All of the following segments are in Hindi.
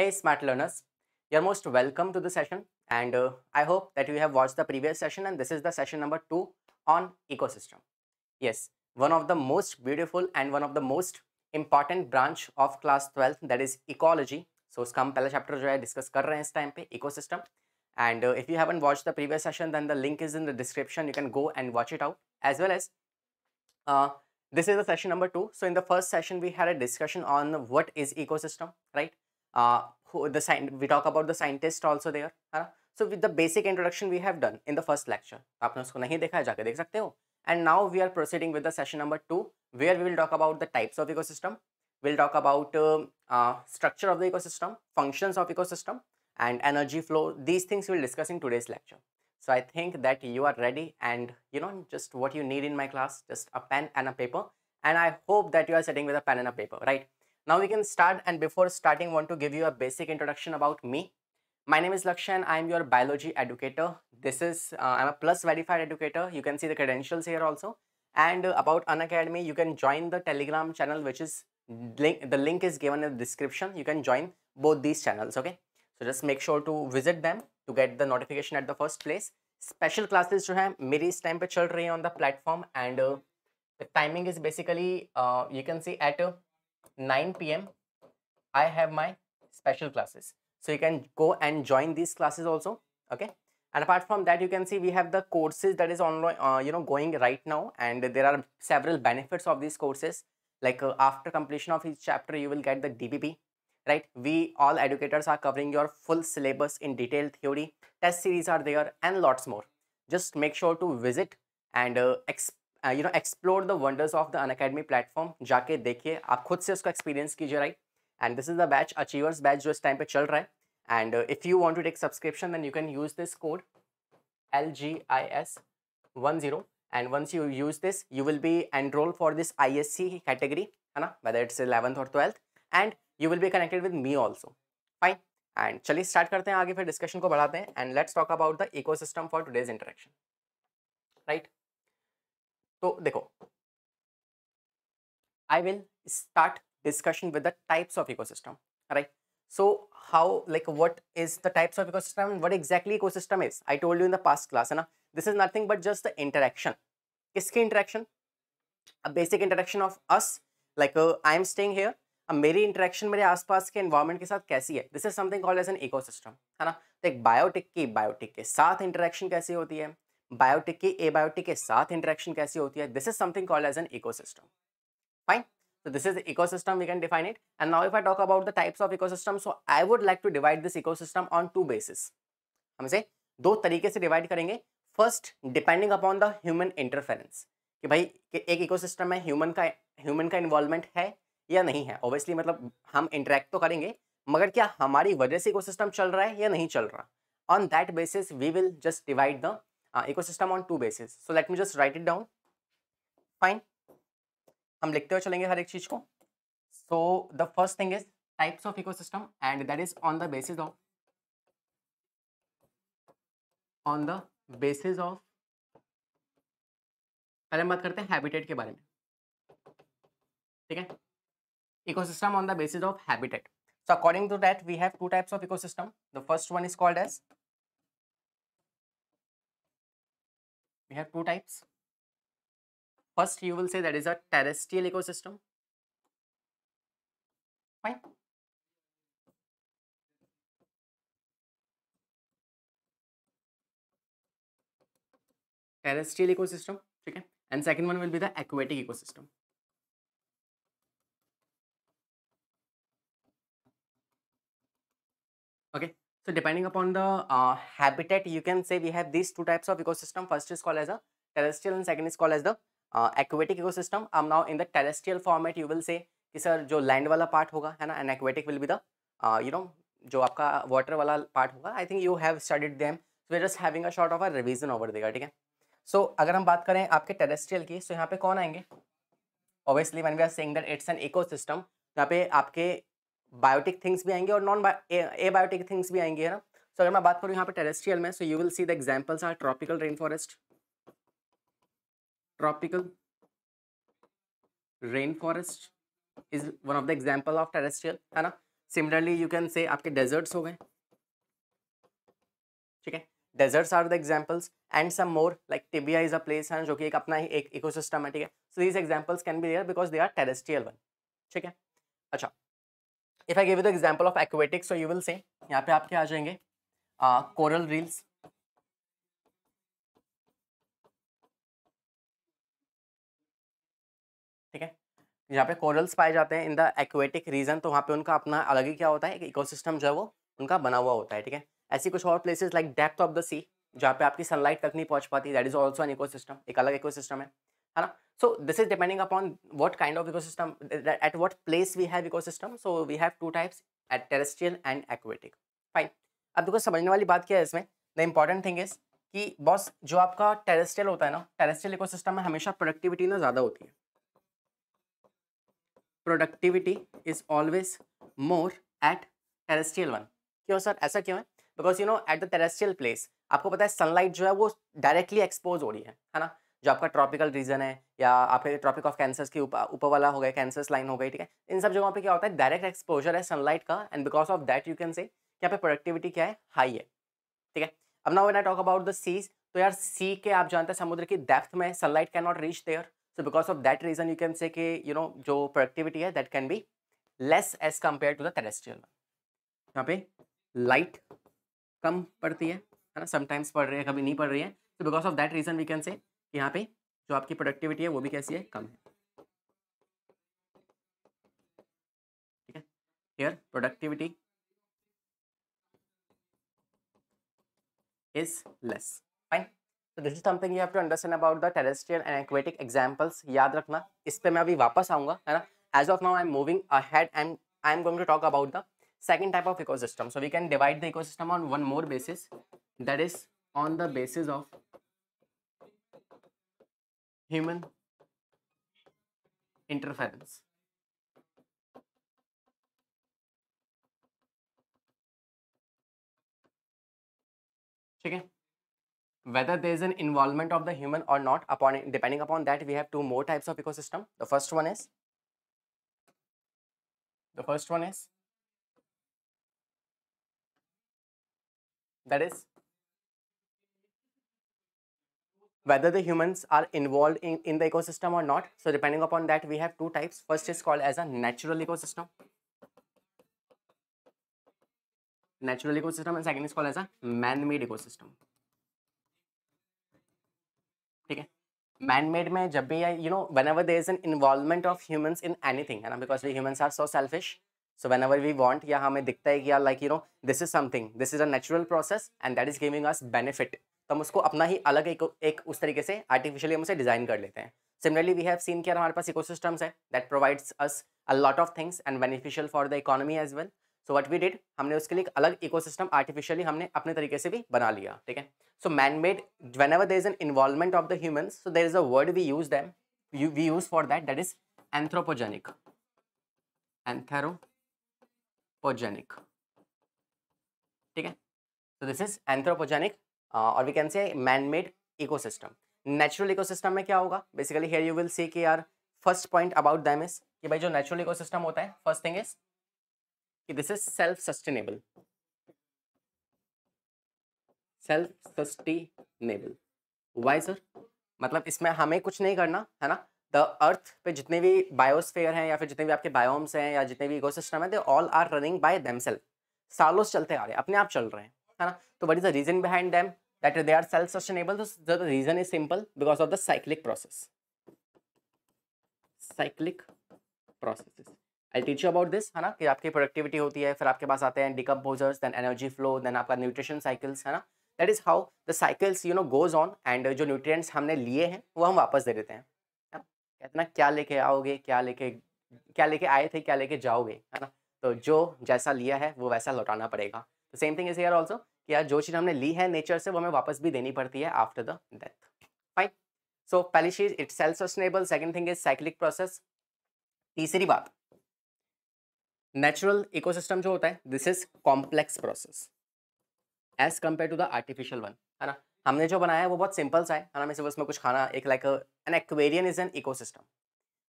Hey smart learners, you're most welcome to the session and uh, I hope that you have watched the previous session and this is the session number 2 on ecosystem. Yes, one of the most beautiful and one of the most important branch of class 12 that is ecology. So उसका हम chapter जो है discuss कर रहे is time pe ecosystem and uh, if you haven't watched the previous session then the link is in the description you can go and watch it out as well as uh, this is the session number 2. So in the first session we had a discussion on what is ecosystem right uh, who the we talk about the scientist also there so with the basic introduction we have done in the first lecture and now we are proceeding with the session number two where we will talk about the types of ecosystem we'll talk about uh, uh, structure of the ecosystem functions of ecosystem and energy flow these things we'll discuss in today's lecture so i think that you are ready and you know just what you need in my class just a pen and a paper and i hope that you are sitting with a pen and a paper right now we can start and before starting want to give you a basic introduction about me. My name is Lakshan, I am your biology educator. This is, uh, I'm a plus verified educator. You can see the credentials here also. And uh, about Unacademy, you can join the telegram channel which is, link. the link is given in the description. You can join both these channels, okay? So just make sure to visit them to get the notification at the first place. Special classes, to have, मेरी temperature on the platform. And है on the platform and timing you can see at. 9 p.m. I have my special classes. So you can go and join these classes also. Okay. And apart from that, you can see we have the courses that is online, uh, you know, going right now. And there are several benefits of these courses. Like uh, after completion of each chapter, you will get the DBP, right? We all educators are covering your full syllabus in detailed theory. Test series are there and lots more. Just make sure to visit and uh, explore you know explore the wonders of the Unacademy platform जाके देखिए आप खुद से उसका एक्सपीरियंस कीजिए right and this is the batch achievers batch जो इस टाइम पर चल रहा है and if you want to take subscription then you can use this code L G I S one zero and once you use this you will be enroll for this I S C category है ना वेदर इट्स इलेवंथ और twelfth and you will be connected with me also fine and चलिए स्टार्ट करते हैं आगे फिर डिस्कशन को बढ़ाते हैं and let's talk about the eco system for today's interaction तो देखो I will start discussion with the types of ecosystem right so how like what is the types of ecosystem what exactly ecosystem is I told you in the past class है ना this is nothing but just the interaction किसकी interaction basic interaction of us like I am staying here अब मेरी इंटरेक्शन मेरे आसपास के एनवायरनमेंट के साथ कैसी है this is something called as an eco system है ना तो एक बायोटिक की बायोटिक के साथ इंटरेक्शन कैसी होती है बायोटिक की एबायोटिक के साथ इंटरेक्शन कैसी होती है this is something called as an ecosystem fine so this is ecosystem we can define it and now if I talk about the types of ecosystem so I would like to divide this ecosystem on two basis हम इसे दो तरीके से डिवाइड करेंगे first depending upon the human interference कि भाई कि एक इकोसिस्टम में ह्यूमन का ह्यूमन का इन्वॉल्वमेंट है या नहीं है ऑब्वियसली मतलब हम इंटरेक्ट तो करेंगे मगर क्या हमारी वजह से इकोसिस्टम चल रहा है या नहीं चल रहा on that basis we will just divide the uh, ecosystem on two bases so let me just write it down fine हम लिखते हुए चलेंगे हर एक चीज को so the first thing is types of ecosystem and that is on the basis of on the basis of पहले हम बात करते हैं हैबिटेट के बारे में ठीक है ecosystem on the basis of habitat so according to that we have two types of ecosystem the first one is called as we have two types. First, you will say that is a terrestrial ecosystem. Terrestrial ecosystem, okay. And second one will be the aquatic ecosystem. So depending upon the uh, habitat, you can say we have these two types of ecosystem. First is called as a terrestrial and second is called as the uh, aquatic ecosystem. Um, now in the terrestrial format, you will say ki sir jo land wala part hoga hai na and aquatic will be the uh, you know jo aapka water wala part hoga i think you have studied them so we're just having a short of a revision over there theek hai so agar hum baat kare aapke terrestrial ki so yahan pe kon aayenge obviously when we are saying that it's an ecosystem yahan pe aapke biotic things भी आएंगे और नॉन ए बायोटिक थिंग्स भी आएंगे है ना सो so, अगर मैं बात करूँ यहाँ पे टेरेस्ट्रियल में so you will see the examples are tropical rain forest tropical rain forest is one of the example of terrestrial है ना सिमिलरली यू कैन से आपके डेजर्ट्स हो गए ठीक है deserts are the examples and some more like Tibia is a place है जो कि एक अपना ही एक इकोसिस्टम है ठीक है so these examples can be there because they are terrestrial one ठीक है अच्छा if I give you the example of aquatics so you will say यहाँ पे आप क्या आ जाएंगे कोरल uh, रील्स ठीक है यहाँ पे कोरल्स पाए जाते हैं इन द एक्वेटिक रीजन तो वहाँ पे उनका अपना अलग ही क्या होता है एक इकोसिस्टम जो है वो उनका बना हुआ होता है ठीक है ऐसी कुछ और places like depth of the sea जहाँ पे आपकी सनलाइट तक नहीं पहुँच पाती that is also an ecosystem एक अलग इकोसिस्टम है है ना is depending upon what kind of eco system at what place we have eco system so we have two types at terrestrial and aquatic fine अब देखो समझने वाली बात क्या है इसमें द इम्पॉर्टेंट थिंग इज कि बॉस जो आपका टेरेस्ट्रियल होता है ना टेरेस्ट्रियल सिस्टम में हमेशा प्रोडक्टिविटी ना ज़्यादा होती है productivity is always more at terrestrial one क्यों सर ऐसा क्यों है because you know at the terrestrial place आपको पता है सनलाइट जो है वो डायरेक्टली एक्सपोज हो रही है है ना जो आपका ट्रॉपिकल रीजन है या आपके ट्रॉपिक ऑफ कैंसर्स की ऊपर उप, वाला हो गया कैंसर्स लाइन हो गई ठीक है इन सब जगहों पे क्या होता है डायरेक्ट एक्सपोजर है सनलाइट का and because of that you can say यहाँ पे प्रोडक्टिविटी क्या है हाई है ठीक है अब ना वे ना टॉक अबाउट द सीज तो यार सी के आप जानते हैं समुद्र की डेप्थ में sunlight can not reach there so because of that reason you can say कि यू नो जो प्रोडक्टिविटी है that can be less as compare to the terrestrial यहाँ पे लाइट कम पड़ती है है ना समटाइम्स पड़ रही है कभी नहीं पड़ रही है तो because of that reason we can say यहाँ पे जो आपकी प्रोडक्टिविटी है वो भी कैसी है कम है ठीक है here productivity is less fine तो this is something you have to understand about the terrestrial and aquatic examples याद रखना इस पर मैं अभी वापस आऊंगा है ना as of now I am moving ahead and I am going to talk about the second type of ecosystem so we can divide the ecosystem on one more basis that is on the basis of human interference. ठीक है whether there is an involvement of the human or not upon it, depending upon that we have two more types of ecosystem the first one is the first one is that is whether the humans are involved in, in the ecosystem or not. So depending upon that, we have two types. First is called as a natural ecosystem. Natural ecosystem and second is called as a man-made ecosystem. Okay. man man-made में जब भी you know whenever there is an involvement of humans in anything है ना because we humans are so selfish so whenever we want या हमें दिखता है कि यार like you know this is something this is a natural process and that is giving us benefit तो हम उसको अपना ही अलग एक, एक उस तरीके से आर्टिफिशियली हम उसे डिज़ाइन कर लेते हैं सिमिलरली वी हैव सीन के हमारे पास सिस्टम्स है that provides us a lot of things and beneficial for the economy as well so what we did हमने उसके लिए एक अलग इकोसिस्टम आर्टिफिशियली हमने अपने तरीके से भी बना लिया ठीक है so man made whenever there is an involvement of the humans so there is a word we use them we use for that that is anthropogenic anthropogenic ठीक है सो दिस इज एंथ्रोपोजेनिक और we can say man made ecosystem natural ecosystem में क्या होगा basically here you will see के our first point about them is कि भाई जो नेचुरल इकोसिस्टम होता है फर्स्ट थिंग इज कि this is self sustainable self sustainable why sir मतलब इसमें हमें कुछ नहीं करना है ना द अर्थ पे जितने भी बायोस्फेयर हैं या फिर जितने भी आपके बायोम्स हैं या जितने भी इकोसिस्टम हैं they all are running by self सालों से चलते आ रहे हैं अपने आप चल रहे हैं है ना तो what is the reason behind them that they are self sustainable the reason is simple because of the cyclic process cyclic processes I teach you about this है ना कि आपकी प्रोडक्टिविटी होती है फिर आपके पास आते हैं decomposers then energy flow then आपका न्यूट्रिशन साइकिल्स है ना that is how the cycles you know goes on and जो न्यूट्रिएंट्स हमने लिए हैं वो हम वापस दे देते हैं है कहते ना क्या लेके आओगे क्या लेके क्या लेके आए थे क्या लेके जाओगे है ना तो जो जैसा लिया है वो वैसा लौटाना पड़ेगा same thing is here also या जो चीज़ हमने ली है नेचर से वो हमें वापस भी देनी पड़ती है after the death fine so पहली चीज it self sustainable second thing is cyclic process तीसरी बात नेचुरल इकोसिस्टम जो होता है this is complex process as compare to the artificial one है ना हमने जो बनाया है वो बहुत सिंपल सा है है ना मैं सिर्फ उसमें कुछ खाना एक like an aquarium is an eco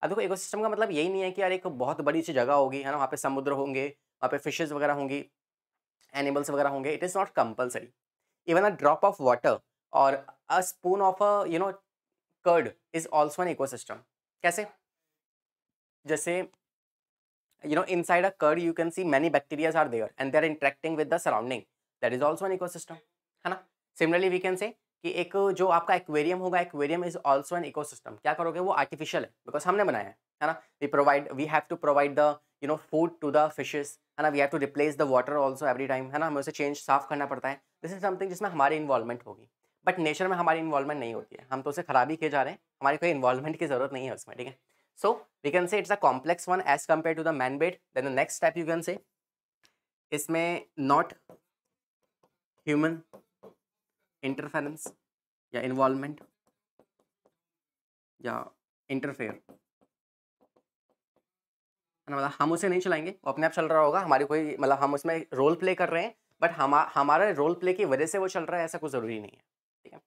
अब देखो इकोसिस्टम का मतलब यही नहीं है कि यार एक बहुत बड़ी सी जगह होगी है ना वहाँ पे समुद्र होंगे वहाँ पे फिशेज वगैरह होंगी एनिमल्स वगैरह होंगे it is not compulsory even a drop of water और a spoon of a you know curd is also an ecosystem कैसे जैसे you you know inside a curd you can see many bacteria are there and they are interacting with the surrounding that is also an ecosystem है ना सिमिलरली वी कैन से कि एक जो आपका एक्वेरियम होगा aquarium is also an ecosystem क्या करोगे वो आर्टिफिशियल है बिकॉज हमने बनाया है ना we provide we have to provide the you know food to the fishes है ना we have to replace the water also every time है ना हमें उसे चेंज साफ करना पड़ता है दिस इज समथिंग जिसमें हमारी इन्वॉल्वमेंट होगी बट नेचर में हमारी इन्वॉल्वमेंट नहीं होती है हम तो उसे खराब ही किए जा रहे हैं हमारी कोई इन्वॉल्वमेंट की जरूरत नहीं है उसमें ठीक है so we can say it's a complex one as compare to the man made then the next step you can say इसमें नॉट ह्यूमन इंटरफेरेंस या इन्वॉल्वमेंट या इंटरफेयर मतलब हम उसे नहीं चलाएंगे वो अपने आप चल रहा होगा हमारी कोई मतलब हम उसमें रोल प्ले कर रहे हैं बट हम हमारे रोल प्ले की वजह से वो चल रहा है ऐसा कुछ ज़रूरी नहीं है ठीक है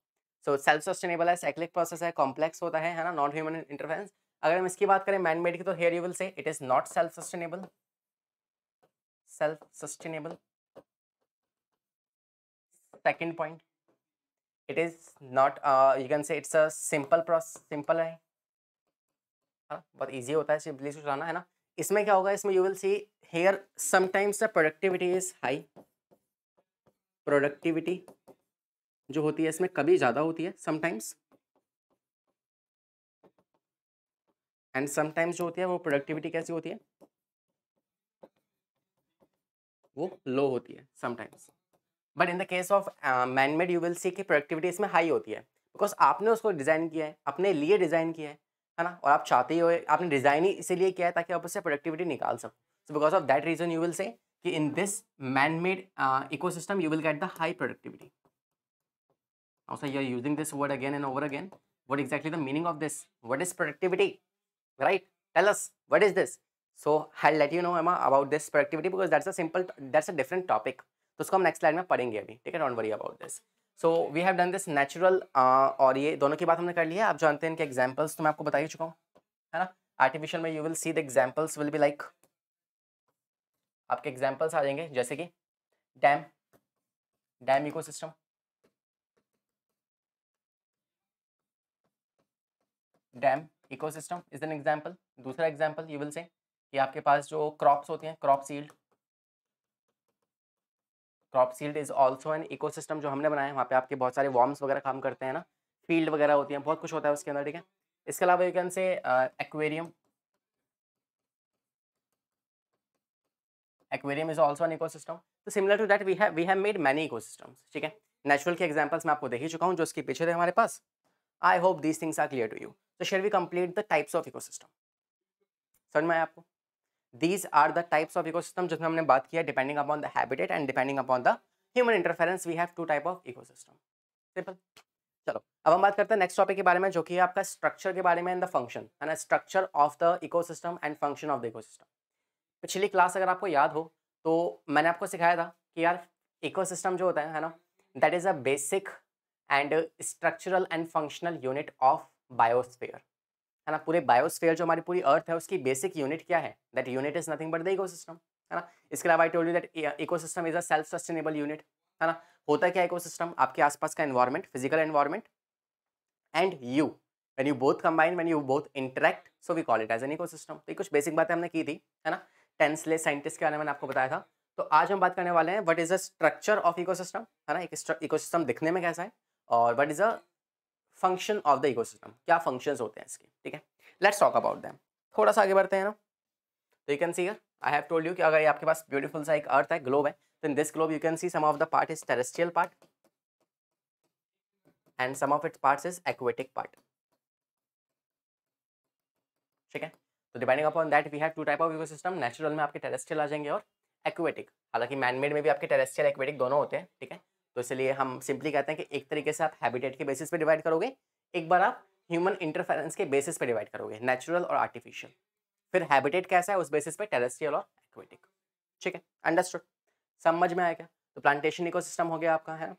सो सेल्फ सस्टेनेबल है साइक्लिक प्रोसेस है कॉम्प्लेक्स होता है है ना नॉन ह्यूमन इंटरफेरेंस अगर हम इसकी बात करें मैन मेड की तो here you will say it is not self sustainable self sustainable second point it is not you can say it's a simple process simple है हाँ, बहुत इजी होता है सिंपली से चलाना है ना इसमें क्या होगा इसमें you will see here sometimes the productivity is high productivity जो होती है इसमें कभी ज़्यादा होती है समटाइम्स एंड समटाइम्स जो होती है वो प्रोडक्टिविटी कैसी होती है वो लो होती है sometimes but in the case of man made you will see की प्रोडक्टिविटी इसमें हाई होती है बिकॉज आपने उसको डिज़ाइन किया है अपने लिए डिज़ाइन किया है है ना और आप चाहते ही हो आपने डिज़ाइन ही इसीलिए किया है ताकि आप उससे प्रोडक्टिविटी निकाल सको so because of that reason you will say कि in this man made eco system you will get the high productivity also you are using this word again and over again what exactly the meaning of this what is productivity right tells what is this so hell let you know am about this productivity because that's a simple that's a different topic तो उसको हम नेक्स्ट लाइन में पढ़ेंगे अभी ठीक है don't worry about this so we have done this natural और ये दोनों की बात हमने कर ली है आप जानते हैं इनके एग्जाम्पल्स तो मैं आपको बता ही चुका हूँ है ना आर्टिफिशियल में you will see the examples will be like आपके एग्जाम्पल्स आ जाएंगे जैसे कि dam dam eco system dam eco system is an example दूसरा एग्जाम्पल यू विल से कि आपके पास जो क्रॉप्स होते हैं crop field crop field is also an ecosystem जो हमने बनाया है वहाँ पे आपके बहुत सारे वॉर्म्स वगैरह काम करते हैं ना फील्ड वगैरह होती हैं बहुत कुछ होता है उसके अंदर ठीक है इसके अलावा you can say aquarium aquarium is also an system तो similar to that we have we have made many system ठीक है नेचुरल के एग्जाम्पल्स मैं आपको दे ही चुका हूँ जो उसके पीछे थे हमारे पास I hope these things are clear to you तो shall we complete the types of system समझ में आया आपको are the types of eco system जिसमें हमने बात किया depending the habitat and depending upon the human interference we have two type of eco system simple चलो अब हम बात करते हैं नेक्स्ट टॉपिक के बारे में जो कि है आपका स्ट्रक्चर के बारे में एंड द फंक्शन है ना structure of the ecosystem and function of the ecosystem पिछली क्लास अगर आपको याद हो तो मैंने आपको सिखाया था कि यार इकोसिस्टम जो होता है ना that is a basic and structural and functional unit of biosphere है ना पूरे बायोस्फेयर जो हमारी पूरी अर्थ है उसकी बेसिक यूनिट क्या है that unit is nothing but the eco system है ना इसके अलावा I told you that is a self sustainable unit है ना होता क्या इको सिस्टम आपके आसपास का environment physical environment and you when you both combine when you both interact so we call it as an eco system तो कुछ बेसिक बातें हमने की थी है ना टेंसले साइंटिस्ट के बारे में आपको बताया था तो आज हम बात करने वाले हैं what is the structure of system है ना एक सिस्टम दिखने में कैसा है और what is a function of the ecosystem क्या फंक्शंस होते हैं इसके ठीक है लेट्स टॉक अबाउट दैम थोड़ा सा आगे बढ़ते हैं ना तो you can see here I have told you कि अगर ये आपके पास ब्यूटीफुल सा एक अर्थ है ग्लोब है तो in this globe you can see some of the part is terrestrial part and some of its parts is aquatic part ठीक है तो depending upon that we have two type of ecosystem natural में आपके टेरेस्ट्रियल आ जाएंगे और एक्वेटिक हालांकि मैनमेड में भी आपके टेरेस्ट्रियल एक्वेटिक दोनों होते हैं ठीक है तो इसलिए हम सिंपली कहते हैं कि एक तरीके से आप हैबिटेट के बेसिस पे डिवाइड करोगे एक बार आप ह्यूमन इंटरफेरेंस के बेसिस पे डिवाइड करोगे नेचुरल और आर्टिफिशियल फिर हैबिटेट कैसा है उस बेसिस पे टेरेस्ट्रियल और एक्वेटिक ठीक है अंडरस्टूड समझ में आया क्या तो प्लांटेशन इको हो गया आपका है ना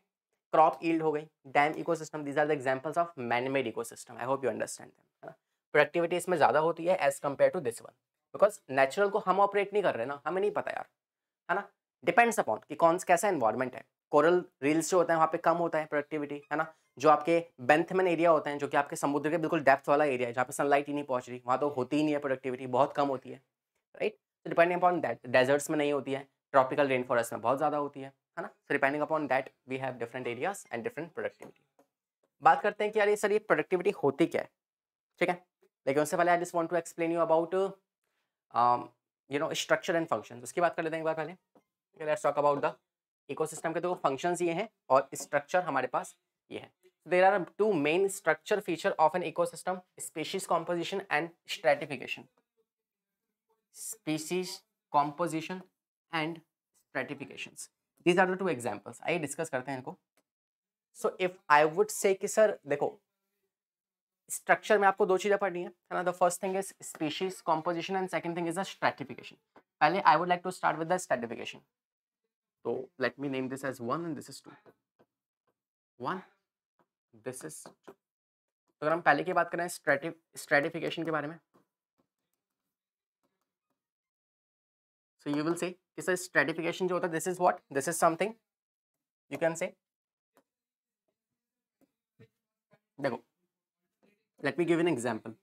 क्रॉप ईल्ड हो गई dam eco system these are the examples of man made system I hope you understand है ना प्रोडक्टिविटी इसमें ज़्यादा होती है as compare to this one because natural को हम ऑपरेट नहीं कर रहे ना हमें नहीं पता यार है ना डिपेंड्स अपॉन कि कौन सा कैसा इन्वायरमेंट है कोरल रील्स जो होते हैं वहाँ पे कम होता है प्रोडक्टिविटी है ना जो आपके बेंथमन एरिया होते हैं जो कि आपके समुद्र के बिल्कुल डेप्थ वाला एरिया है जहाँ पे सनलाइट ही नहीं पहुँच रही वहाँ तो होती ही नहीं है प्रोडक्टिविटी बहुत कम होती है राइट तो डिपेंडिंग अपॉन दैट डेजर्ट्स में नहीं होती है ट्रॉपिकल रेन फॉरेस्ट में बहुत ज़्यादा होती है है ना so depending upon that we have different areas and different productivity बात करते हैं कि यार ये सर ये प्रोडक्टिविटी होती क्या है ठीक है लेकिन उससे पहले I just want to explain you about you know structure and function उसकी बात कर लेते हैं एक बार पहले let's talk about the ecosystem के तो फंक्शंस ये हैं और स्ट्रक्चर हमारे पास ये है there are two main structure feature of an ecosystem species composition and stratification species composition and stratification these are the two examples आइए डिस्कस करते हैं इनको so if I would say कि सर देखो स्ट्रक्चर में आपको दो चीज़ें पढ़नी है है ना the first thing is species composition and second thing is the stratification पहले I would like to start with the stratification So let me name this as 1 and this is 2. 1, this is 2. तो अगर हम पहले की बात करें स्ट्रेटिफिकेशन के बारे में so you will say sir stratification जो होता है this is what this is something you can say देखो let me give an example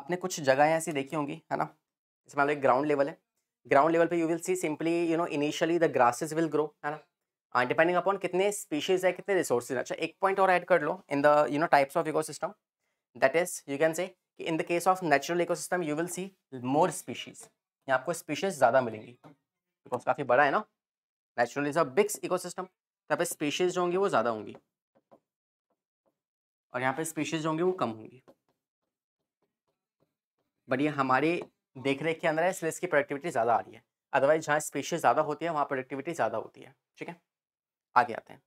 आपने कुछ जगहें ऐसी देखी होंगी है ना इसमें ग्राउंड मतलब लेवल है ग्राउंड लेवल पे you will see simply you know initially the grasses will grow है ना डिपेंडिंग अपॉन कितने स्पीशीज है कितने रिसोर्सेज अच्छा एक पॉइंट और ऐड कर लो in the you know types of eco system that is you can say in the case of natural eco system you will see more species यहाँ आपको स्पीशीज ज़्यादा मिलेंगी बिकॉज काफ़ी बड़ा है ना natural is a eco system यहाँ पे स्पीशीज जो होंगी वो ज़्यादा होंगी और यहाँ पे स्पीशीज होंगी वो कम होंगी बट ये हमारे देख रेख के अंदर है इसलिए इसकी प्रोडक्टिविटी ज़्यादा आ रही है अदरवाइज जहाँ स्पेशियस ज़्यादा होती है वहाँ प्रोडक्टिविटी ज़्यादा होती है ठीक है आगे आते हैं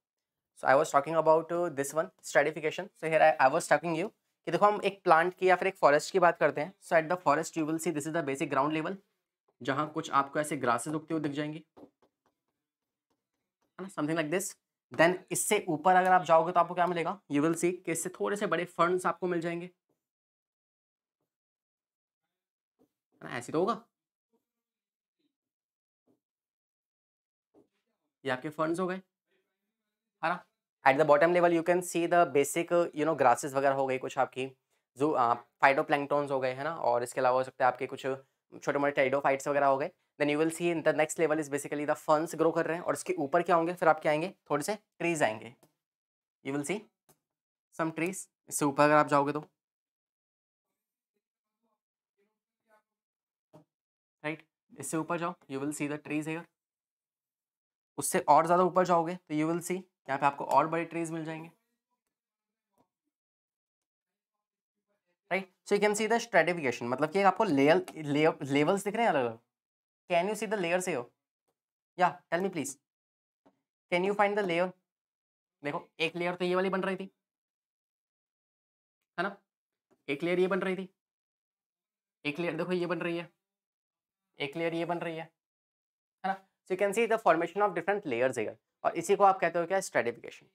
so I was talking about this one stratification so here I was talking you कि देखो हम एक प्लांट की या फिर एक फॉरेस्ट की बात करते हैं so at the forest you will see this is the basic ground level जहाँ कुछ आपको ऐसे ग्रासेस उगते हुए दिख जाएंगे है ना समथिंग लाइक दिस देन इससे ऊपर अगर आप जाओगे तो आपको क्या मिलेगा यू विल सी कि इससे थोड़े से बड़े फंड्स आपको मिल जाएंगे ऐसे तो होगा ये आपके फंड्स हो गए है ना at the bottom level you can see the basic you know grasses वगैरह हो गए कुछ आपकी जो फाइटो प्लैंगटोन्स हो गए है ना और इसके अलावा हो सकता है आपके कुछ छोटे मोटे टाइडो फाइट्स वगैरह हो गए then you will see in the next level is basically the funds grow कर रहे हैं और इसके ऊपर क्या होंगे फिर आपके आएंगे थोड़े से ट्रीज आएंगे you will see some trees इससे ऊपर अगर आप जाओगे तो इससे ऊपर जाओ you will see the trees here उससे और ज़्यादा ऊपर जाओगे तो यू विल सी यहाँ पे आपको और बड़े ट्रीज मिल जाएंगे right so you can see the stratification मतलब कि आपको लेयर लेवल्स दिख रहे हैं अलग अलग can you see the layer से हो या tell me please can you find the layer देखो एक लेयर तो ये वाली बन रही थी है ना एक लेयर ये बन रही थी एक लेयर देखो ये बन रही है एक लेयर ये बन रही है है ना so you can see the formation of different layers here और इसी को आप कहते हो क्या stratification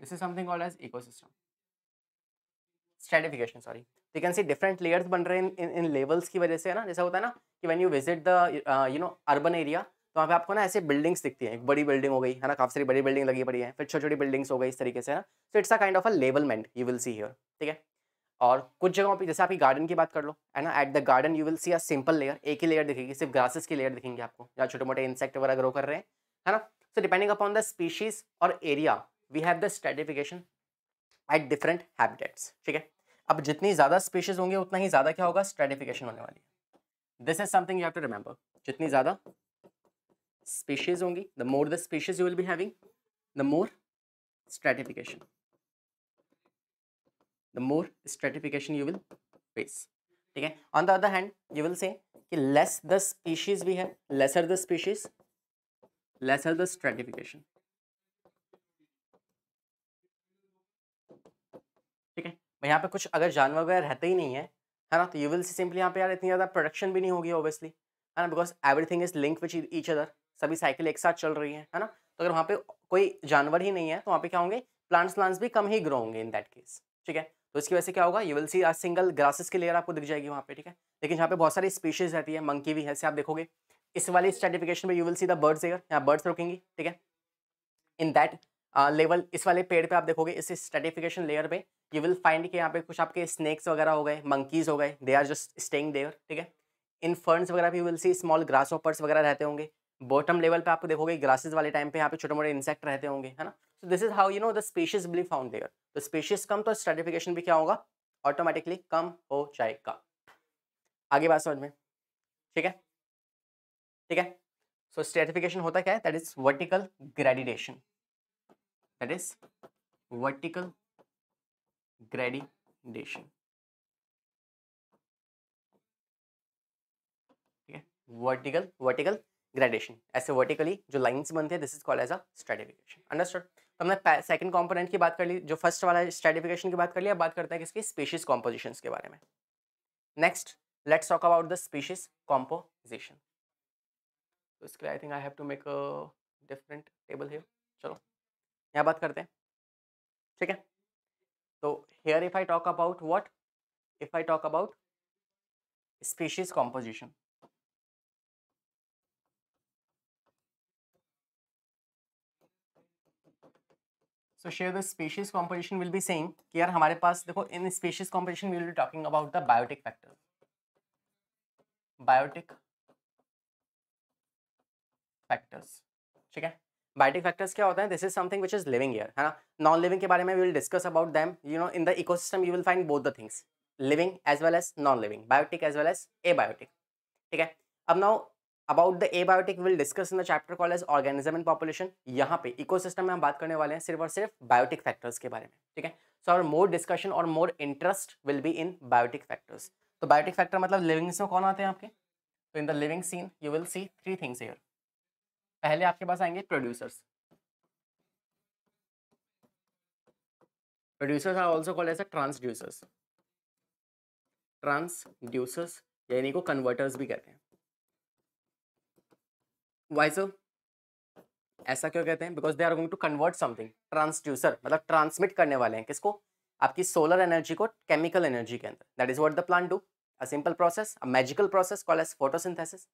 this is something called as ecosystem stratification sorry you can see different layers बन रहे हैं इन इन लेवल्स की वजह से है ना जैसा होता है ना कि when you visit the you know urban area तो वहाँ पे आपको ना ऐसे बिल्डिंग्स दिखती हैं एक बड़ी बिल्डिंग हो गई है ना काफी सारी बड़ी बिल्डिंग लगी पड़ी है फिर छोटी छोटी बिल्डिंग्स हो गई इस तरीके से ना so it's a kind of a levelment you will see here ठीक है और कुछ जगहों पे जैसे आपकी गार्डन की बात कर लो है ना at the garden you will see a simple layer एक ही लेयर दिखेगी सिर्फ ग्रासेस की लेयर दिखेंगे आपको जहाँ छोटे मोटे इंसेक्ट वगैरह ग्रो कर रहे हैं है ना so depending upon the species और area we have the stratification at different habitats ठीक है अब जितनी ज़्यादा स्पीशीज होंगे उतना ही ज़्यादा क्या होगा स्ट्रेटिफिकेशन होने वाली है this is something you have to remember जितनी ज़्यादा स्पीशीज होंगी the more the species you will be having the more stratification the more stratification you will face ठीक है on the other hand you will say कि लेस द स्पीशीज भी है lesser the species lesser the stratification ठीक है यहाँ पे कुछ अगर जानवर वगैरह रहते ही नहीं है है ना तो यू विल सी सिंपली यहाँ पे यार इतनी ज़्यादा प्रोडक्शन भी नहीं होगी ऑब्वियसली है ना because everything is link which each other सभी साइकिल एक साथ चल रही है है ना तो अगर वहाँ पे कोई जानवर ही नहीं है तो वहाँ पे क्या होंगे प्लांट्स प्लांट्स भी कम ही ग्रो होंगे इन दैट केस ठीक है तो इसकी वजह से क्या होगा you will see a single grasses की लेयर आपको दिख जाएगी वहाँ पे ठीक है लेकिन यहाँ पे बहुत सारी स्पीशीज रहती है मंकी भी है से आप देखोगे इस वाली स्टेटिफिकेशन में you will see the birds are यहाँ बर्ड्स रुकेंगी ठीक है इन दैट लेवल इस वाले पेड़ पे आप देखोगे इस स्टेटिफिकेशन लेयर पे यू विल फाइंड कि यहाँ पे कुछ आपके स्नैक्स वगैरह हो गए मंकीज हो गए they are just staying there ठीक है इन फर्नस वगैरह भी you will see small grasshoppers वगैरह रहते होंगे बॉटम लेवल पे आप देखोगे ग्रासेस वाले टाइम पे यहाँ पे छोटे मोटे इंसेक्ट रहते होंगे है ना so this is how you know the species बिली फाउंड देयर तो स्पेशियस कम तो स्ट्रेटिफिकेशन भी क्या होगा ऑटोमेटिकली कम हो जाएगा आगे बात समझ में ठीक है ठीक है सो so, स्ट्रेटिफिकेशन होता क्या है that is vertical gradation that is vertical gradation ठीक है वर्टिकल वर्टिकल ग्रेडेशन ऐसे वर्टिकली जो लाइंस बनते हैं this is called as a stratification understood तो हमने सेकंड कंपोनेंट की बात कर ली जो फर्स्ट वाला स्ट्रेटिफिकेशन की बात कर लिया बात करते हैं किसकी स्पीशीज कॉम्पोजिशन के बारे में next let's talk about the species composition तो इसके लिए I think I have to make a different table here चलो यहाँ बात करते हैं ठीक है तो here if I talk about what if I talk about species composition so here the species composition will be same कि यार हमारे पास देखो in species composition will be talking about the biotic factor biotic factors ठीक है बायोटिक फैक्टर्स क्या होता है this is something which is living here है ना नॉन लिविंग के बारे में will discuss about them you know in the eco system you will find both the things living as well as non living biotic as well as abiotic ठीक है अब now about the abiotic will discuss in the chapter call as organism and population यहाँ पे इकोसिस्टम में हम बात करने वाले हैं सिर्फ और सिर्फ बायोटिक फैक्टर्स के बारे में ठीक है सो और मोर डिस्कशन और more interest will be in biotic factors तो बायोटिक फैक्टर मतलब लिविंग्स में कौन आते हैं आपके तो in the living scene you will see three things are पहले आपके पास आएंगे producers producers are also call as a transducers यानी को कन्वर्टर्स भी कहते हैं वाई सर ऐसा क्यों कहते हैं because they are going to convert something transducer मतलब ट्रांसमिट करने वाले हैं किसको आपकी सोलर एनर्जी को केमिकल एनर्जी के अंदर that is what the plant do a simple process a magical process call as photosynthesis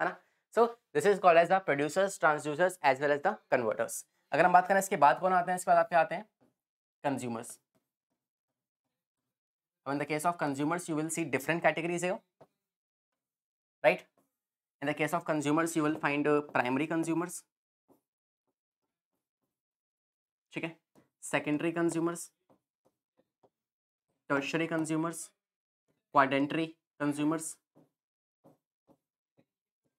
है ना so this is call as the producers transducers as well as the converters अगर हम बात करें इसके बाद कौन आते हैं इसके बाद आपके आते हैं consumers in the case of consumers you will see different categories है right right? In the case of consumers, you will find uh, primary consumers. ठीक है secondary consumers tertiary consumers quaternary consumers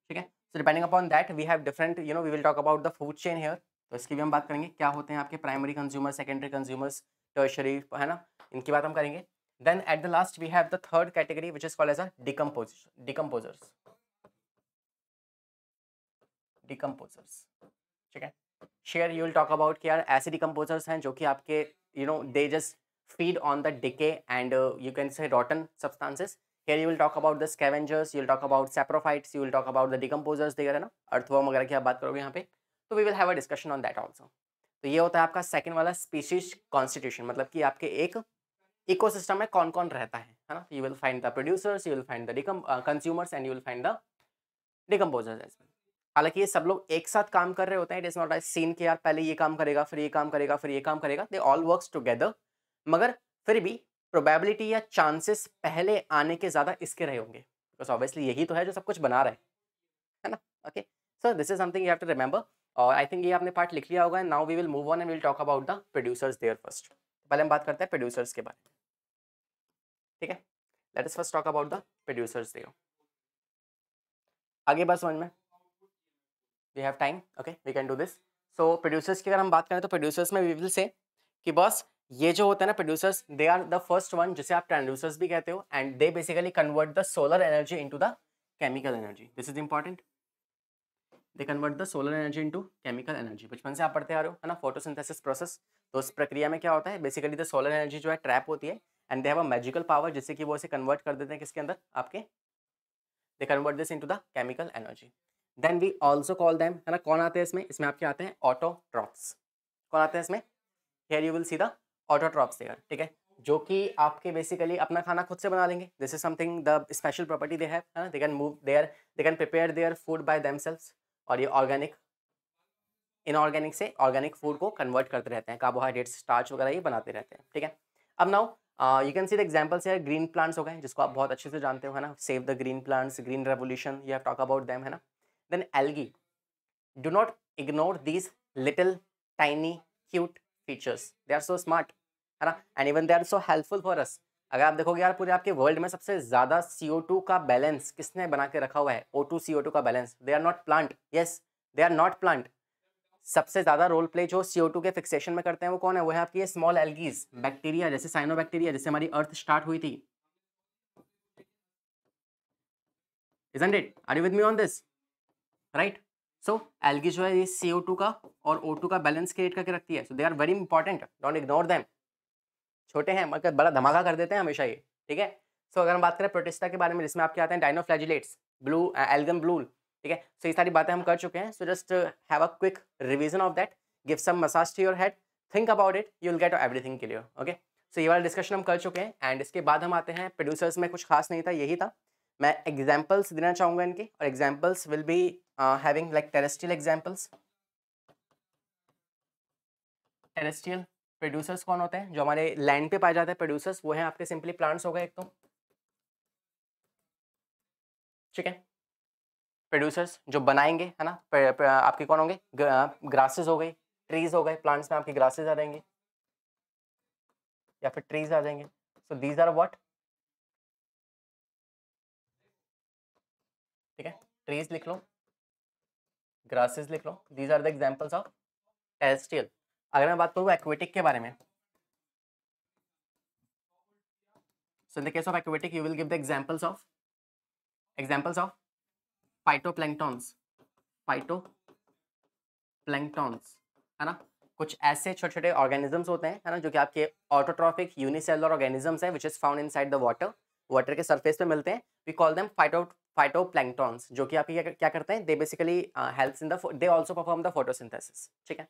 ठीक है so depending upon that we have different you know we will talk about the food chain here तो इसकी भी हम बात करेंगे क्या होते हैं आपके primary consumer secondary consumers tertiary है ना इनकी बात हम करेंगे then at the last we have the third category which is called as a decompose decomposers decomposers ठीक है here you will talk about कि यार ऐसे डिकम्पोजर्स हैं जो कि आपके you know they just feed on the decay and you can say rotten rotten here you will talk about the scavengers you will talk about saprophytes you will talk about the decomposers decomposers there है ना अर्थवर्म वगैरह की आप बात करोगे यहाँ पे तो we will have a discussion on that also तो ये होता है आपका सेकंड वाला स्पीशीज कॉन्स्टिट्यूशन मतलब कि आपके एक इकोसिस्टम में कौन कौन रहता है है ना you will find the producers you will find the डिकम consumers and you will find the decomposers as well हालांकि ये सब लोग एक साथ काम कर रहे होते हैं it is not I seen के यार पहले ये काम करेगा फिर ये काम करेगा फिर ये काम करेगा दे ऑल वर्क टुगेदर मगर फिर भी प्रोबेबिलिटी या चांसेस पहले आने के ज़्यादा इसके रहे होंगे बिकॉज ऑब्वियसली यही तो है जो सब कुछ बना रहे है ना okay sir this is something you have to remember और आई थिंक ये आपने पार्ट लिख लिया होगा now we will move on and will talk about the producers there first पहले हम बात करते हैं प्रोड्यूसर्स के बारे में ठीक है let us first talk about the producers there आगे बात समझ में we have time okay we can do this so producers की अगर हम बात करें तो प्रोड्यूसर्स में वी विल से कि बस ये जो होता है ना producers they are the first one जिसे आप ट्रांड्यूसर्स भी कहते हो and they basically convert the solar energy into the chemical energy this is important they convert the solar energy into chemical energy बचपन से आप पढ़ते आ रहे हो है ना फोटोसिंथेसिस प्रोसेस तो उस प्रक्रिया में क्या होता है बेसिकली द सोलर एनर्जी जो है ट्रैप होती है and they have a magical power जिससे कि वो इसे कन्वर्ट कर देते हैं किसके अंदर आपके they convert this into the chemical energy then we also call them है ना कौन आते हैं इसमें इसमें आपके आते हैं ऑटोट्रॉप्स कौन आते हैं इसमें here you will see the autotrophs there ठीक है जो कि आपके बेसिकली अपना खाना खुद से बना लेंगे this is something the special property they have है ना they can move there they can prepare their food by themselves और ये ऑर्गेनिक इनऑर्गेनिक से ऑर्गेनिक फूड को कन्वर्ट करते रहते हैं कार्बोहाइड्रेट्स स्टार्च वगैरह ये बनाते रहते हैं ठीक है अब now you can see the examples है ग्रीन प्लांट्स हो गए जिसको आप बहुत अच्छे से जानते हो है ना save the green plants green revolution you have talk about them है ना then algae. Do not ignore these little tiny cute features. They are so smart. है ना and even they are so helpful for us अगर आप देखोगे यार पूरे आपके वर्ल्ड में सबसे ज़्यादा सी ओ टू का बैलेंस किसने बना के रखा हुआ है O two C O two का balance they are not plant yes they are not plant सबसे ज़्यादा रोल प्ले जो सी ओ टू के फिक्सेशन में करते हैं वो कौन है वो है आपकी स्मॉल एलगीज बैक्टीरिया जैसे साइनो बैक्टीरिया जैसे हमारी अर्थ स्टार्ट हुई थी is and it are you with me on this right so algae जो है ये सी का और ओ का बैलेंस क्रिएट करके रखती है so they are very important don't ignore them छोटे हैं मगर बड़ा धमाका कर देते हैं हमेशा ये ठीक है सो अगर हम बात करें प्रोटेस्टा के बारे में जिसमें आपके आते हैं फ्लैजिलेट्स ब्लू एल्गम ब्लू ठीक है सो ये सारी बातें हम कर चुके हैं so just have a quick revision of that give some massage to your head think about it you will get everything clear okay so ये वाला डिस्कशन हम कर चुके हैं एंड इसके बाद हम आते हैं प्रोड्यूसर्स में कुछ खास नहीं था यही था मैं एग्जाम्पल्स देना चाहूँगा इनके और examples will be uh, having like terrestrial examples terrestrial producers कौन होते हैं जो हमारे लैंड पे पाए जाते हैं प्रोड्यूसर्स वो हैं आपके सिंपली प्लांट्स हो गए एक तो ठीक है प्रोड्यूसर्स जो बनाएंगे है ना पे, पे, आपके कौन होंगे ग्रासेस हो गई ट्रीज हो गए प्लांट्स में आपके ग्रासेस आ जाएंगे या फिर ट्रीज आ जाएंगे सो दीज आर वॉट ठीक है ट्रीज लिख लो ग्रासेस लिख लो these are the examples of terrestrial अगर मैं बात करूँ एक्वेटिक के बारे में so in the case of aquatic you will give the give of examples of phyto of phyto phytoplanktons है ना कुछ ऐसे छोटे छोटे ऑर्गेनिजम्स होते हैं है ना जो कि आपके ऑटोट्रॉफिक यूनिसेलर ऑर्गेनिजम्स हैं which is found inside the water water के सरफेस पे मिलते हैं we call them phyto phytoplanktons जो कि आपके क्या, क्या करते हैं they basically help in the they also perform the photosynthesis ठीक है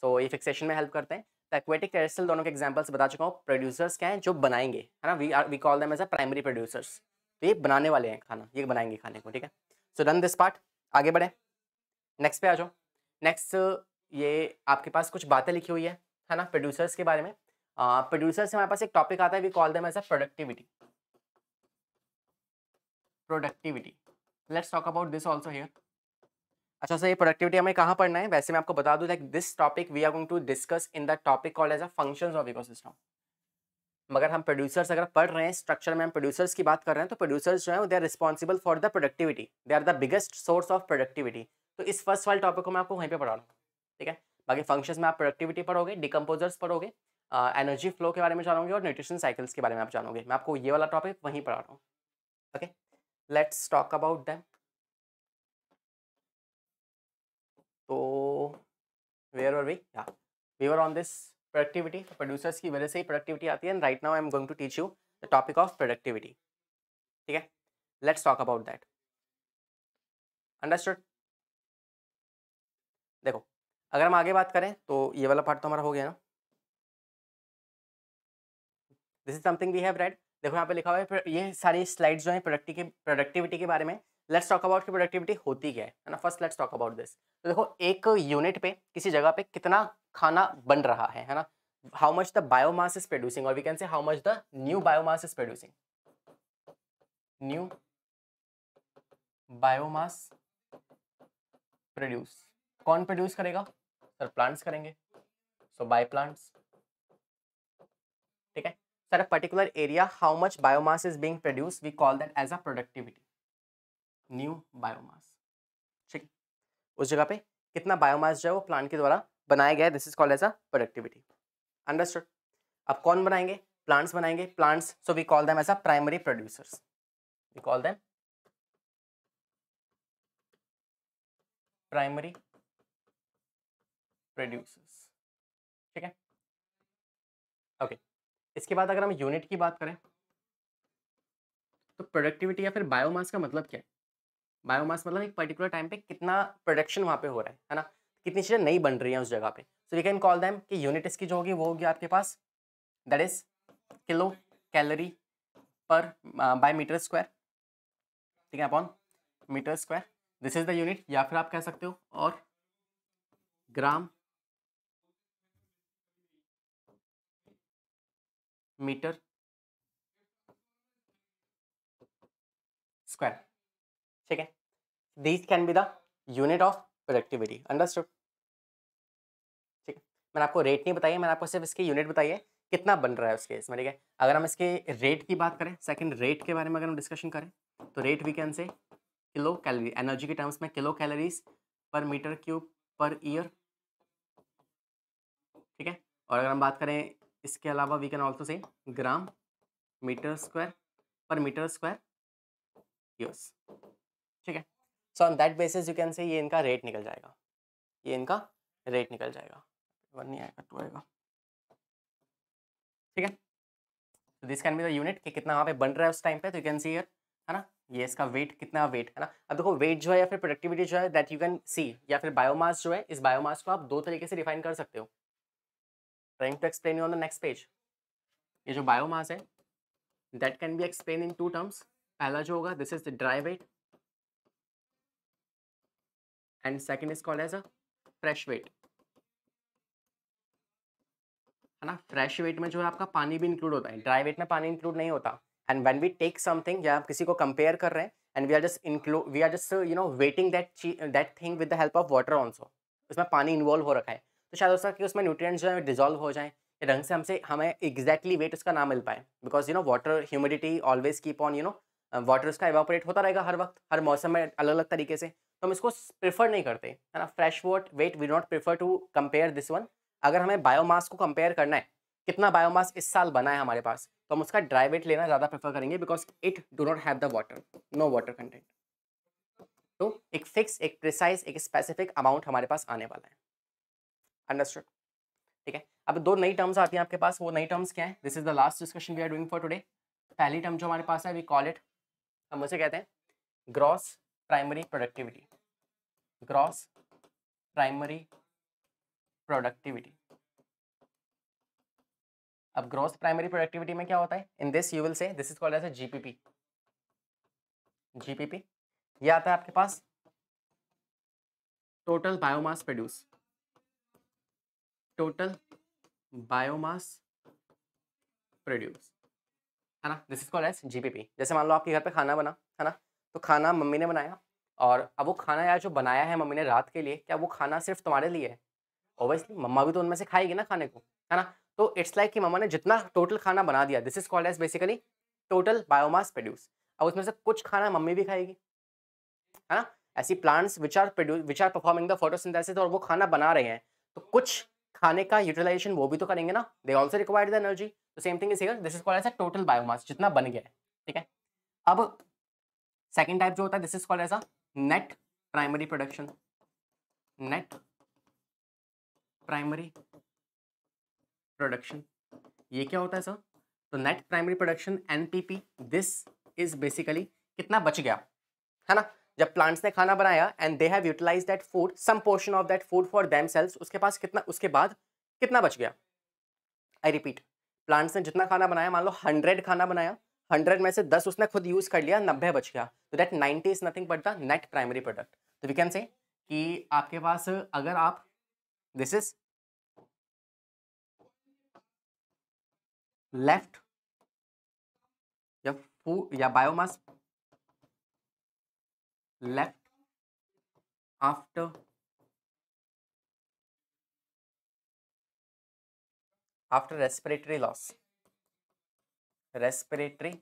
सो so, ये फिक्सेशन में हेल्प करते हैं तो एक्वेटिक टेरेस्टल दोनों के एग्जाम्पल्स बता चुका हूँ प्रोड्यूसर्स क्या हैं जो बनाएंगे है ना we are we call them as a primary producers तो ये बनाने वाले हैं खाना ये बनाएंगे खाने को ठीक है सो डन दिस पार्ट आगे बढ़े नेक्स्ट पे आ जाओ नेक्स्ट ये आपके पास कुछ बातें लिखी हुई है है ना प्रोड्यूसर्स के बारे में प्रोड्यूसर्स uh, से हमारे पास एक टॉपिक आता है we call them as a productivity productivity let's talk about this also here अच्छा सर ये प्रोडक्टिविटी हमें कहाँ पढ़ना है वैसे मैं आपको बता दूँ like this topic we are going to discuss in the topic call as a function of ecosystem मगर हम प्रोड्यूसर्स अगर पढ़ रहे हैं स्ट्रक्चर में हम प्रोड्यूसर्स की बात कर रहे हैं तो प्रोड्यूसर्स जो है they are responsible for the productivity they are the biggest source of productivity तो इस फर्स्ट वाले टॉपिक को मैं आपको वहीं पर पढ़ा रहा हूँ ठीक है बाकी फंक्शन में आप प्रोडक्टिविटी पढ़ोगे डिकम्पोजर्स पढ़ोगे एनर्जी फ्लो के बारे में जानोगे और न्यूट्रिशन साइकिल्स के बारे में आप जानोगे मैं आपको ये वाला टॉपिक वहीं पढ़ा रहा हूँ okay let's talk about them तो वेयर आर वी या we are on this productivity producers की वजह से ही प्रोडक्टिविटी आती है and right now I am going to teach you the topic of productivity ठीक है let's talk about that understood देखो अगर हम आगे बात करें तो ये वाला पार्ट तो हमारा हो गया ना this is something we have read देखो यहाँ पे लिखा हुआ है ये सारी स्लाइड्स जो है प्रोडक्टिव के प्रोडक्टिविटी के बारे में लेट्स टॉक अबाउट की प्रोडक्टिविटी होती क्या है ना first let's talk about this तो देखो एक यूनिट पे किसी जगह पे कितना खाना बन रहा है है ना how much the biomass is producing और we can say how much the new biomass is producing new biomass produce कौन प्रोड्यूस करेगा सर प्लांट्स करेंगे सो बाय प्लांट्स ठीक है that a particular area, how much biomass is being produced, we call that as a productivity. New biomass. ठीक उस जगह पे कितना बायोमास जो है वो प्लांट के द्वारा बनाया गया है this is called as a productivity understood अब कौन बनाएंगे प्लांट्स बनाएंगे plants so we call them as a primary producers we call them primary producers ठीक है ओके इसके बाद अगर हम यूनिट की बात करें तो प्रोडक्टिविटी या फिर बायोमास का मतलब क्या है बायोमास मतलब एक पर्टिकुलर टाइम पे कितना प्रोडक्शन वहाँ पे हो रहा है है ना कितनी चीज़ें नई बन रही हैं उस जगह पे so we can call them कि यूनिट इसकी जो होगी वो होगी आपके पास that is kilo calorie per by meter square ठीक है upon meter square this is the unit या फिर आप कह सकते हो और ग्राम मीटर स्क्वायर ठीक है these can be the unit of productivity understood ठीक है मैंने आपको रेट नहीं बताई मैंने आपको सिर्फ इसकी यूनिट बताई है कितना बन रहा है उसके इसमें ठीक है अगर हम इसके रेट की बात करें सेकंड रेट के बारे में अगर हम डिस्कशन करें तो rate we can say kilo calorie energy के टर्म्स में kilo calories per meter cube per year ठीक है और अगर हम बात करें इसके अलावा we can also say gram meter square per meter square use ठीक है so on that basis you can say ये इनका रेट निकल जाएगा ये इनका रेट निकल जाएगा वन नहीं आएगा टू आएगा ठीक है तो this can be the unit कि कितना वहाँ पे बन रहा है उस टाइम पे तो यू कैन सी यर है ना ये इसका वेट कितना वेट है ना अब देखो वेट जो है या फिर प्रोडक्टिविटी जो है दैट यू कैन सी या फिर बायोमास जो है इस बायोमास को आप दो तरीके से डिफाइन कर सकते हो trying to explain on the next page ये जो बायोमास है that can be explain in two terms पहला जो होगा this is dry weight and second is called as a fresh weight है ना फ्रेश वेट में जो है आपका पानी भी इंक्लूड होता है ड्राई वेट में पानी इंक्लूड नहीं होता and when we take something या आप किसी को कंपेयर कर रहे हैं and we are just include we are just you know weighting that that thing with the help of water also उसमें पानी इन्वॉल्व हो रखा है तो शायद हो सकता है कि उसमें न्यूट्रिएंट्स जो है डिजोल्व हो जाएं ढंग से हमसे हमें एग्जैक्टली वेट उसका ना मिल पाए because you know water humidity always keep on you know water उसका एवापोरेट होता रहेगा हर वक्त हर मौसम में अलग अलग तरीके से तो हम इसको प्रीफर नहीं करते है ना fresh vote weight we not prefer to compare this one अगर हमें बायोमास को कंपेयर करना है कितना बायोमास इस साल बना है हमारे पास तो हम उसका ड्राई वेट लेना ज़्यादा प्रेफर करेंगे because it do not have the water no water content तो एक फिक्स एक प्रिसाइज एक स्पेसिफिक अमाउंट हमारे पास आने वाला है अंडरस्टूड ठीक है अब दो नई टर्म्स आती हैं आपके पास वो नई टर्म्स क्या है this is the last discussion we are doing for today पहली टर्म जो हमारे पास है वी कॉल इट हम उसे कहते हैं gross primary productivity gross primary productivity अब ग्रॉस प्राइमरी प्रोडक्टिविटी में क्या होता है in this you will say this is called as a GPP GPP ये आता है आपके पास total biomass produce total biomass produce है ना this is called as GPP जैसे मान लो आपके घर पे खाना बना है ना तो खाना मम्मी ने बनाया और अब वो खाना यार जो बनाया है मम्मी ने रात के लिए क्या वो खाना सिर्फ तुम्हारे लिए है ओबियसली मम्मा भी तो उनमें से खाएगी ना खाने को है ना तो इट्स लाइक like कि मम्मा ने जितना टोटल खाना बना दिया this is called as basically total biomass produce अब उसमें से कुछ खाना मम्मी भी खाएगी है ना ऐसी plants which are produce which are performing the photosynthesis और वो खाना बना रहे हैं तो कुछ खाने का यूटिलाइजेशन वो भी तो करेंगे ना they also required the energy तो same thing is here this is called as a total biomass जितना बन गया है ठीक है अब सेकेंड टाइप जो होता है this is called as a net primary production net primary production ये क्या होता है सर तो net primary production NPP this is basically कितना बच गया है ना जब प्लांट्स ने खाना बनाया and they have utilize that food some portion of that food for them उसके पास कितना उसके बाद कितना बच गया आई रिपीट प्लांट्स ने जितना खाना बनाया मान लो हंड्रेड खाना बनाया हंड्रेड में से दस उसने खुद यूज कर लिया नब्बे बच गया तो that ninety is nothing but the net primary product तो वी कैन से कि आपके पास अगर आप दिस इज लेफ्ट या फू या biomass left after after respiratory loss respiratory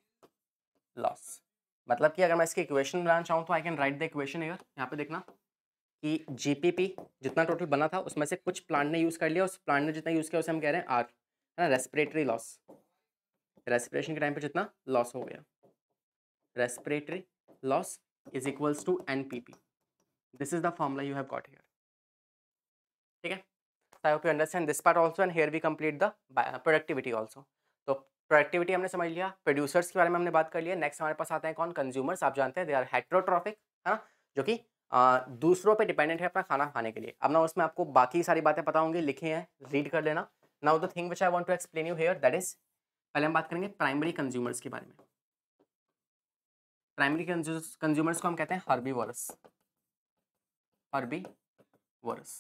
loss मतलब कि अगर मैं इसकी इक्वेशन बनाना चाहूँ तो I can write the equation here यहाँ पे देखना कि जीपीपी जितना टोटल बना था उसमें से कुछ प्लांट ने यूज़ कर लिया उस प्लांट ने जितना यूज़ किया उसे हम कह रहे हैं आर है ना रेस्पिरेटरी लॉस रेस्पिरेशन के टाइम पे जितना लॉस हो गया respiratory loss is equals to NPP. This is the formula you have got here. Okay. So I hope you understand this part also and here we complete the uh, productivity also. तो प्रोडक्टिविटी हमने समझ लिया प्रोड्यूसर्स के बारे में हमने बात कर लिया नेक्स्ट हमारे पास आते हैं कौन कंज्यूमर्स आप जानते हैं दे आर हेट्रोट्रॉफिक है ना जो कि uh, दूसरों पे डिपेंडेंट है अपना खाना खाने के लिए अब ना उसमें आपको बाकी सारी बातें पता होंगी लिखी हैं रीड कर लेना now the thing which I want to explain you here that is पहले हम बात करेंगे प्राइमरी कंज्यूमर्स के बारे में प्राइमरी कंज्यूमर्स को हम कहते हैं हर्बी वर्स हर्बी वर्स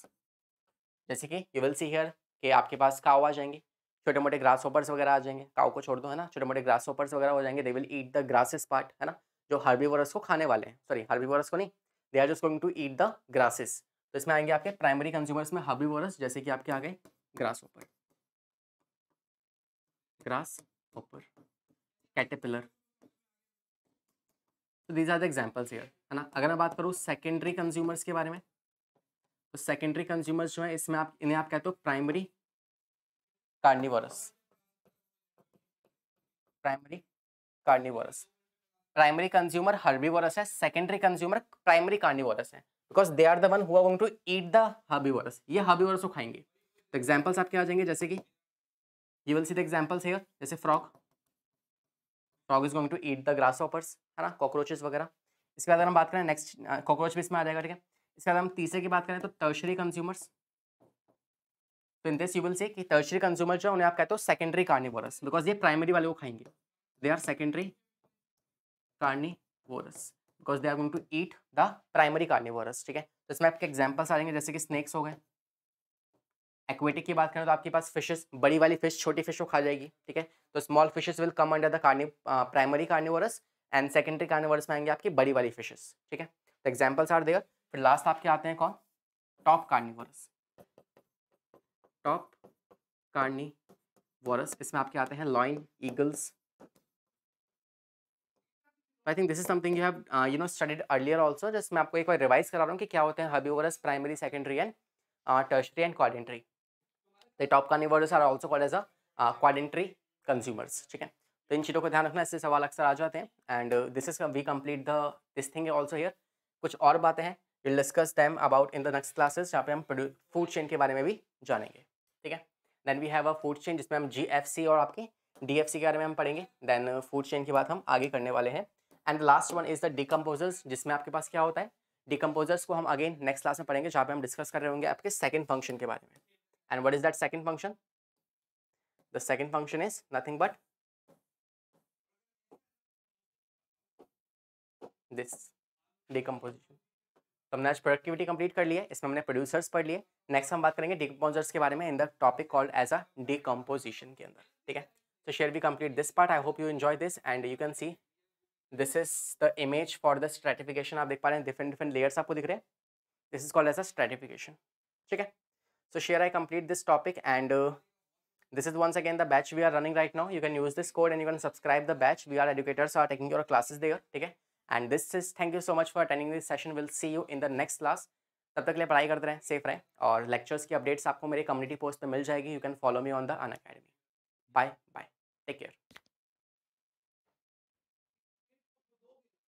जैसे कि यू विल सी हियर कि आपके पास काव आ जाएंगे छोटे मोटे ग्रास होपर्स वगैरह आ जाएंगे काव को छोड़ दो है ना छोटे मोटे ग्रास होपर्स वगैरह हो जाएंगे they will eat the grasses part है ना जो हर्बी वर्स को खाने वाले हैं सॉरी हर्बी वर्स को नहीं they are just going to eat the grasses तो इसमें आएंगे आपके प्राइमरी कंज्यूमर्स में हर्बी वर्स जैसे कि आपके आ गए grasshopper grasshopper caterpillar तो these are the examples here है ना अगर मैं बात करूँ सेकेंडरी कंज्यूमर्स के बारे में तो सेकेंडरी कंज्यूमर्स जो है इसमें आप इन्हें आप कहते हो primary carnivorous primary carnivorous primary consumer herbivorous है सेकेंडरी कंज्यूमर प्राइमरी कार्निवोरस है because they are the one हुआ going to eat the herbivorous ये हर्बीवोरस को खाएंगे तो एग्जाम्पल्स आपके आ जाएंगे जैसे कि you will see the examples है जैसे frock frog is going to eat the grasshoppers है ना कॉकरोचेस वगैरह इसके बाद अगर हम बात करें नेक्स्ट कॉकरोच भी इसमें आ जाएगा ठीक है इसके बाद हम तीसरे की बात करें तो टर्शरी कंज्यूमर्स तो in this you will say कि टर्शरी कंज्यूमर जो उन्हें आप कहते हो सेकेंडरी कार्निवोरस बिकॉज ये प्राइमरी वाले को खाएंगे they are secondary carnivorous because they are going to eat the primary carnivorous ठीक है तो इसमें आपके एग्जाम्पल्स आ जाएंगे जैसे कि स्नेक्स हो गए एक्वेटिक की बात करें तो आपके पास फिशेस बड़ी वाली फिश छोटी फिश को खा जाएगी ठीक है तो small fishes will come under the carni primary carnivorous and secondary carnivores में आएंगे आपकी बड़ी वाली फिशेस ठीक है तो एग्जाम्पल्स आर देगा फिर लास्ट आपके आते हैं कौन टॉप कार्निवर्स टॉप कार्निवोरस इसमें आपके आते हैं lion eagles I think this is something you have you know studied earlier also just मैं आपको एक बार रिवाइज करा रहा हूँ कि क्या होते हैं herbivores primary secondary and tertiary and quaternary the top carnivores are also call as a quaternary consumers ठीक है तो इन चीज़ों को ध्यान रखना इससे सवाल अक्सर आ जाते हैं and this is we complete the this thing also here कुछ और बातें हैं will discuss them about in the next classes जहाँ पे हम फूड चेन के बारे में भी जानेंगे ठीक है then we have a food chain जिसमें हम जी और आपकी डी के बारे में हम पढ़ेंगे देन फूड चेन की बात हम आगे करने वाले हैं and last one is the decomposers जिसमें आपके पास क्या होता है डिकम्पोजर्स को हम अगेन नेक्स्ट क्लास में पढ़ेंगे जहाँ पे हम डिस्कस कर रहे होंगे आपके सेकंड फंक्शन के बारे में And what is that second function? The second function is nothing but this decomposition तो हमने आज प्रोडक्टिविटी कंप्लीट कर लिया है इसमें हमने प्रोड्यूसर्स पढ़ लिए नेक्स्ट हम बात करेंगे डिकम्पोजर्स के बारे में in the topic called as a decomposition के अंदर ठीक है तो share we complete this part I hope you enjoy this and you can see this is the image for the stratification आप देख पा रहे हैं डिफरेंट डिफरेंट लेयर्स आपको दिख रहे हैं this is called as a stratification ठीक है so here i complete this topic and uh, this is once again the batch we are running right now you can use this code and you can subscribe the batch we are educators are taking your classes there okay and this is thank you so much for attending this session we'll see you in the next class तब तक के लिए पढ़ाई करते रहें सेफ रहें और लेक्चर्स की अपडेट्स आपको मेरे कम्युनिटी पोस्ट पे मिल जाएगी you can follow me on the Unacademy bye bye take care